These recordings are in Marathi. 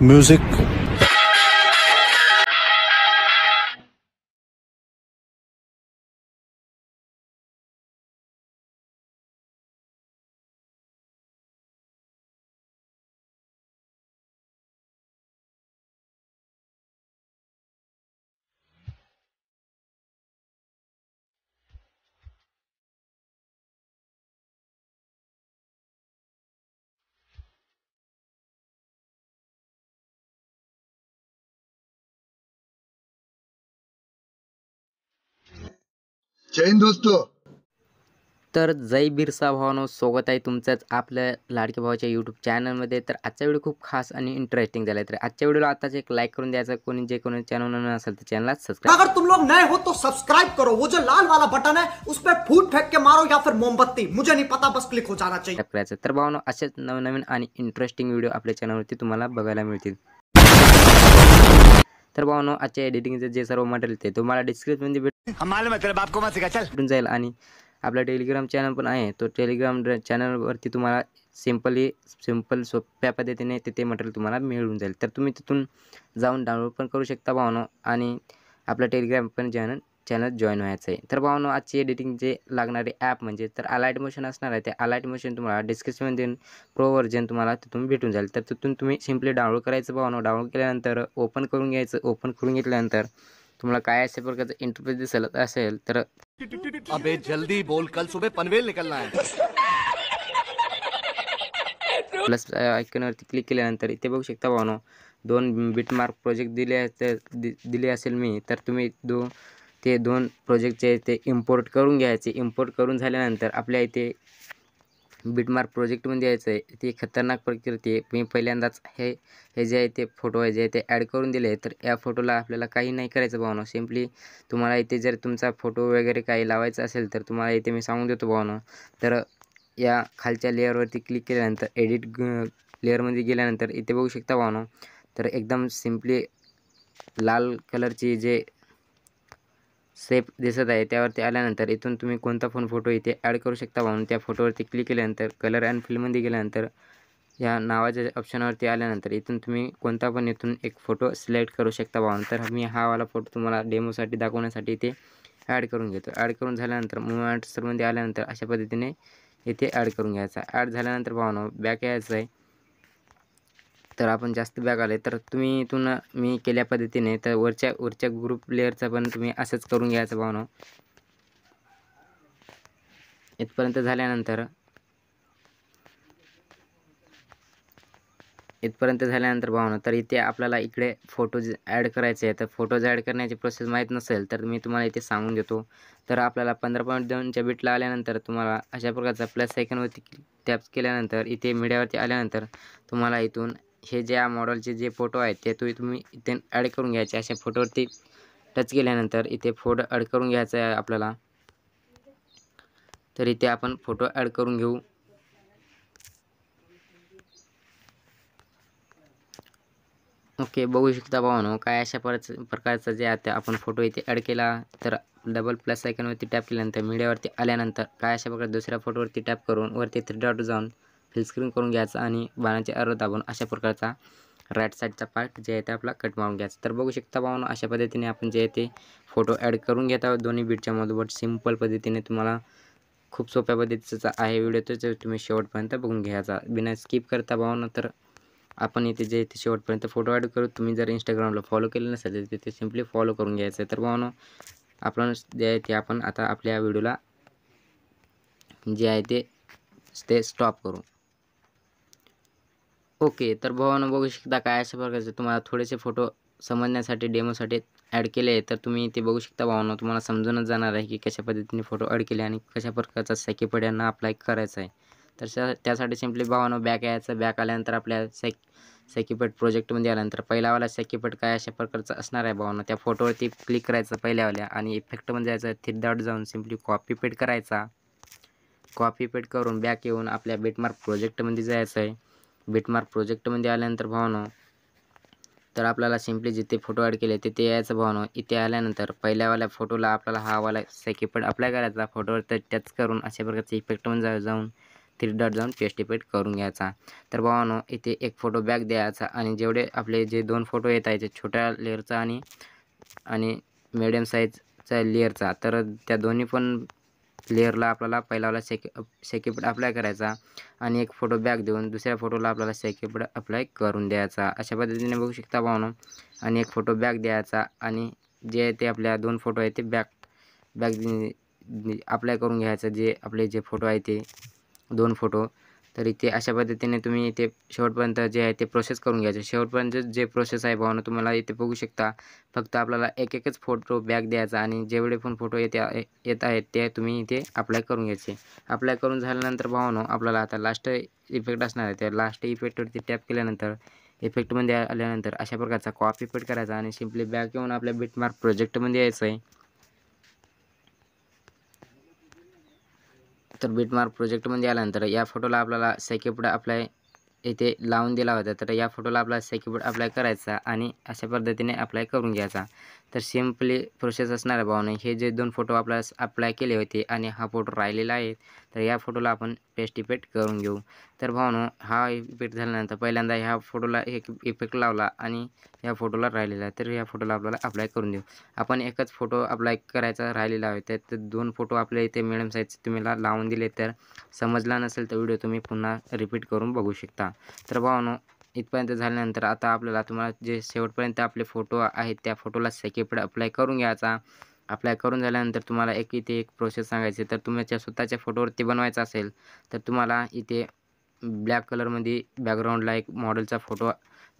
Music जय तर जय बिरसा भावानो स्वागत आहे तुमचंच आपल्या लाडके भावाच्या यूट्यूब चॅनलमध्ये तर आजचा व्हिडिओ खूप खास आणि इंटरेस्टिंग झाला तर आजच्या व्हिडिओला आताच एक लाईक करून द्यायचं कोणी जे कोणी चॅनल असेल तर चॅनलला सबस्क्राईब अगर तुम लोग नए हो तो करो वो जो लाल वाला बटन है उस फूट फेंक के मारो या फिर मोमबत्ती मुझे नहीं पता बस क्लिक हो जाना चाहिए तर भावानो असेच नवनवीन आणि इंटरेस्टिंग व्हिडिओ आपल्या चॅनलवरती तुम्हाला बघायला मिळतील तर भावानो आजच्या एडिटिंगचं जे सर्व मटेरियल ते तुम्हाला डिस्क्रिप्शनमध्ये भेटून जाईल आणि आपला टेलिग्राम चॅनल पण आहे तो टेलिग्राम चॅनलवरती तुम्हाला सिम्पली सिम्पल सोप्या पद्धतीने ते ते मटेरियल तुम्हाला मिळून जाईल तर तुम्ही तिथून जाऊन डाउनलोड पण करू शकता भावानो आणि आपला टेलिग्राम पण चॅनल चॅनल जॉईन व्हायचं आहे तर भावनो आजची एडिटिंग जे लागणारे ॲप म्हणजे तर अलाईट मोशन असणार आहे ते अलाईट मोशन तुम्हाला डिस्क्रिप्शनमध्ये प्रो व्हर्जन तुम्हाला तिथून भेटून जाईल तर तिथून तुम्ही सिम्पली डाउनलोड करायचं भावनो डाउनलोड केल्यानंतर ओपन करून घ्यायचं ओपन करून घेतल्यानंतर तुम्हाला काय अशा प्रकारचं इंटरफेस दिसेल असेल तर अबे जल्दी बोल कल सुबह पनवेल निकलना है प्लस आयकॉनवरती क्लिक केल्यानंतर इथे बघू शकता भावनो दोन बिटमार्क प्रोजेक्ट दिले दिले असेल मी तर तुम्ही दो ते दोन प्रोजेक्ट जे ते इम्पोर्ट करून घ्यायचे इम्पोर्ट करून झाल्यानंतर आपल्या इथे बिटमार प्रोजेक्टमध्ये यायचं आहे ती खतरनाक प्रकृती आहे मी पहिल्यांदाच हे हे जे आहे ते फोटो आहे जे आहे ते ॲड करून दिले तर या फोटोला आपल्याला काही नाही करायचं भावना सिम्पली तुम्हाला इथे जर तुमचा फोटो वगैरे काही लावायचा असेल तर तुम्हाला इथे मी सांगून देतो भावना तर या खालच्या लेअरवरती क्लिक केल्यानंतर एडिट लेअरमध्ये गेल्यानंतर इथे बघू शकता भावना तर एकदम सिम्पली लाल कलरची जे सेफ दिसत आहे त्यावरती आल्यानंतर इथून तुम्ही कोणता फोन फोटो इथे ॲड करू शकता म्हणून त्या फोटोवरती क्लिक केल्यानंतर कलर अँड फिल्ममध्ये गेल्यानंतर या नावाच्या ऑप्शनवरती आल्यानंतर इथून तुम्ही कोणता पण इथून एक फोटो सिलेक्ट करू शकता पाहून तर मी हा वाला फोटो तुम्हाला डेमोसाठी दाखवण्यासाठी इथे ॲड करून घेतो ॲड करून झाल्यानंतर मुवमेंट सरमध्ये आल्यानंतर अशा पद्धतीने इथे ॲड करून घ्यायचा ॲड झाल्यानंतर भावना बॅक यायचं आहे तर आपण जास्त बॅग आले तर तुम्ही इथून मी केल्या पद्धतीने तर वरच्या वरच्या ग्रुप लेअरचा पण तुम्ही असंच करून घ्यायचं भावना इथपर्यंत झाल्यानंतर इथपर्यंत झाल्यानंतर भावना तर इथे आपल्याला इकडे फोटोज ॲड करायचे आहे तर फोटोज ॲड करण्याची प्रोसेस माहीत नसेल तर मी तुम्हाला इथे सांगून देतो तर आपल्याला पंधरा पॉईंट दोनच्या बीटला आल्यानंतर तुम्हाला अशा प्रकारचा प्लस सेकंडवरती टॅप केल्यानंतर इथे मीडियावरती आल्यानंतर तुम्हाला इथून हे ज्या मॉडलचे जे फोटो आहेत ते तुम्ही तुम्ही इथे ॲड करून घ्यायचे अशा फोटोवरती टच केल्यानंतर इथे फोटो ॲड करून घ्यायचा आहे आपल्याला तर इथे आपण फोटो ॲड करून घेऊ ओके बघू शकता नो काय अशा परच प्रकारचा जे आता आपण फोटो इथे ॲड केला तर डबल प्लस सायकनवरती टॅप केल्यानंतर मीडियावरती आल्यानंतर काय अशा प्रकारे दुसऱ्या फोटोवरती टॅप करून वरती थ्री डॉट जाऊन फिलस्क्रीन करून घ्यायचा आणि बाणाचे अर्ध दाबून अशा प्रकारचा राईट साईडचा पार्ट जे आहे ते आपला कट मारून घ्यायचा तर बघू शकता पाहून अशा पद्धतीने आपण जे आहे ते फोटो ॲड करून घेत दोन्ही बीटच्या मधोबट सिम्पल पद्धतीने तुम्हाला खूप सोप्या पद्धतीचा आहे व्हिडिओ तर तुम्ही शेवटपर्यंत बघून घ्यायचा बिना स्किप करता पाहून तर आपण इथे जे इथे शेवटपर्यंत फोटो ॲड करू तुम्ही जर इंस्टाग्रामला फॉलो केले नसेल तर तिथे सिम्पली फॉलो करून घ्यायचं तर पाहून आपण जे आहे ते आपण आता आपल्या व्हिडिओला जे आहे ते स्टॉप करू ओके तर भावानं बघू शकता काय अशा प्रकारचे तुम्हाला थोडेसे फोटो समजण्यासाठी डेमोसाठी ॲड केले आहे तर तुम्ही ते बघू शकता भावानं तुम्हाला समजूनच जाणार आहे की कशा पद्धतीने फोटो ॲड केले आणि कशा प्रकारचा सेकेपड यांना अप्लाय करायचा आहे तर त्यासाठी सिम्पली भावानं बॅक यायचं बॅक आल्यानंतर आपल्या सॅक सेकीपेट प्रोजेक्टमध्ये आल्यानंतर पहिल्यावाला सेकीपेट काय अशा प्रकारचं असणार आहे भावानं त्या फोटोवरती क्लिक करायचं पहिल्यावाल्या आणि इफेक्टमध्ये जायचं थ्री जाऊन सिम्पली कॉपी पेट करायचा कॉपी पेट करून बॅक येऊन आपल्या बेटमार्क प्रोजेक्टमध्ये जायचं आहे बिटमार्क प्रोजेक्टमध्ये आल्यानंतर भावनो तर आपल्याला सिम्पली जिथे फोटो ॲड केले तिथे यायचं भावनो इथे आल्यानंतर पहिल्यावाल्या फोटोला आपल्याला हावाला सेकिपेड अप्लाय करायचा फोटोवर तर टच करून अशा प्रकारचे इफेक्टमध्ये जा जाऊन थ्री डॉट जाऊन पेस्ट करून घ्यायचा तर भावानो इथे एक फोटो बॅक द्यायचा आणि जेवढे आपले जे दोन फोटो येत आहे छोट्या लेअरचा आणि आणि मिडियम साईजचा लेअरचा तर त्या दोन्ही पण लेअरला आपल्याला पहिलावाला सेक सेकिपट अप्लाय करायचा आणि एक फोटो बॅग देऊन दुसऱ्या फोटोला आपल्याला सेकेपड अप्लाय करून द्यायचा अशा पद्धतीने बघू शकता पाहुणं आणि एक फोटो बॅग द्यायचा आणि जे आहे ते आपल्या दोन फोटो आहे ते बॅक बॅक अप्लाय करून घ्यायचं जे आपले जे फोटो आहे ते दोन फोटो तर इथे अशा पद्धतीने तुम्ही इथे शेवटपर्यंत जे आहे ते प्रोसेस करून घ्यायचं शेवटपर्यंत जे प्रोसेस आहे भावना तुम्हाला इथे बघू शकता फक्त आपल्याला एक एकच फोटो बॅग द्यायचा आणि जेवढे पण फोटो येते येत आहेत ते तुम्ही इथे अप्लाय करून घ्यायचे अप्लाय करून झाल्यानंतर भावनो आपल्याला आता लास्ट इफेक्ट असणार आहे त्या लास्ट इफेक्टवरती टॅप केल्यानंतर इफेक्टमध्ये आल्यानंतर अशा प्रकारचा कॉपी पेट करायचा आणि सिम्पली बॅग येऊन आपल्या बिटमार्क प्रोजेक्टमध्ये यायचं आहे तर प्रोजेक्ट प्रोजेक्टमध्ये आल्यानंतर या फोटोला आपल्याला सेक्युप्ड अप्लाय इथे लावून दिला होता तर या फोटोला आपल्याला सेक्युप्ड अप्लाय करायचा आणि अशा पद्धतीने अप्लाय करून घ्यायचा तर सिम्पली प्रोसेस असणाऱ्या भावाने हे जे दोन फोटो आपल्याला अप्लाय केले होते आणि हा फोटो राहिलेला आहे तर या फोटोला आपण पेस्ट इफेक्ट करून घेऊ तर भावनो हा इफेक्ट झाल्यानंतर पहिल्यांदा ह्या फोटोला एक इफेक्ट लावला आणि ह्या फोटोला राहिलेला तर ह्या फोटोला आपल्याला अप्लाय करून देऊ आपण एकच फोटो अप्लाय करायचा राहिलेला आहे तर दोन फोटो आपल्या इथे मिडियम साईज तुम्हाला लावून दिले तर समजला नसेल तर व्हिडिओ तुम्ही पुन्हा रिपीट करून बघू शकता तर भावनो इथपर्यंत झाल्यानंतर आता आपल्याला तुम्हाला जे शेवटपर्यंत आपले फोटो आहेत त्या फोटोला सेकेपड अप्लाय करून घ्यायचा अप्लाय करून झाल्यानंतर तुम्हाला एक इथे एक प्रोसेस सांगायची तर तुमच्या स्वतःच्या फोटोवरती बनवायचा असेल तर तुम्हाला इथे ब्लॅक कलरमध्ये बॅकग्राऊंडला एक मॉडेलचा फोटो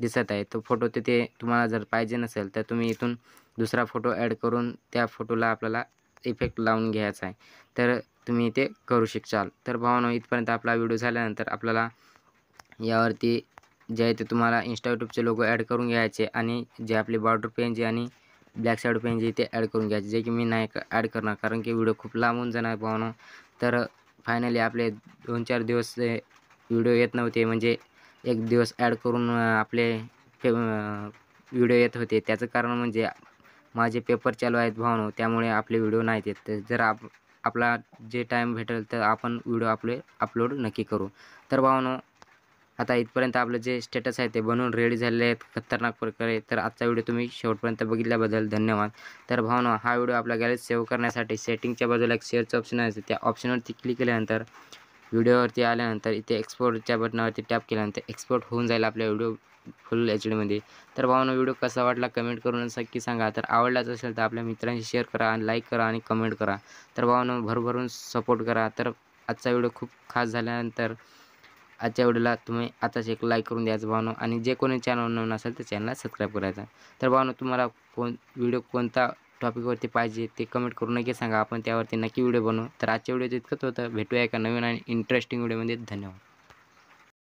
दिसत आहे तो फोटो तिथे तुम्हाला जर पाहिजे नसेल तर तुम्ही इथून दुसरा फोटो ॲड करून त्या फोटोला आपल्याला इफेक्ट लावून घ्यायचा आहे तर तुम्ही इथे करू शकचाल तर भावानो इथपर्यंत आपला व्हिडिओ झाल्यानंतर आपल्याला यावरती जे आहे ते तुम्हाला इंस्टा लोगो ॲड करून घ्यायचे आणि जे आपले बॉर्डर पेन जे आणि ब्लॅक शॅडो जे ते ॲड करून घ्यायचे जे की मी नाही ॲड करणार कारण की व्हिडिओ खूप लांबून जाणार पाहून तर फायनली आपले दोन चार दिवस व्हिडिओ येत नव्हते म्हणजे एक दिवस ॲड करून आपले व्हिडिओ येत होते त्याचं कारण म्हणजे माझे पेपर चालू आहेत भावनो त्यामुळे आपले व्हिडिओ नाहीत येत जर आप आपला जे टाईम भेटेल तर आपण व्हिडिओ आपले अपलोड नक्की करू तर भावनो आता इथपर्यंत आपलं जे स्टेटस आहे ते बनवून रेडी झालेले आहेत खतरनाक प्रकारे तर आजचा व्हिडिओ तुम्ही शेवटपर्यंत बघितल्याबद्दल धन्यवाद तर भावना हा व्हिडिओ आपल्या गॅलरीत सेव्ह करण्यासाठी सेटिंगच्या बाजूला एक शेअरचं ऑप्शन आहे त्या ऑप्शनवरती क्लिक केल्यानंतर व्हिडिओवरती आल्यानंतर इथे एक्सपोर्टच्या बटनावरती टॅप केल्यानंतर एक्सपोर्ट होऊन जाईल आपल्या व्हिडिओ फुल एच डीमध्ये तर भावना व्हिडिओ कसा वाटला कमेंट करून नक्की सांगा तर आवडलाच असेल तर आपल्या मित्रांशी शेअर करा आणि लाईक करा आणि कमेंट करा तर भावना भरभरून सपोर्ट करा तर आजचा व्हिडिओ खूप खास झाल्यानंतर आजच्या व्हिडिओला तुम्ही आताच एक लाईक करून द्यायचं भावनो आणि जे कोणी चॅनल नवीन असेल तर चॅनलला सबस्क्राईब करायचा तर भावनो तुम्हाला कोण व्हिडिओ कोणता टॉपिकवरती पाहिजे ते कमेंट करून नक्की सांगा आपण त्यावरती नक्की व्हिडिओ बनवू तर आजच्या व्हिडिओ इतकंच होतं भेटूया एका नवीन आणि इंटरेस्टिंग व्हिडिओमध्ये धन्यवाद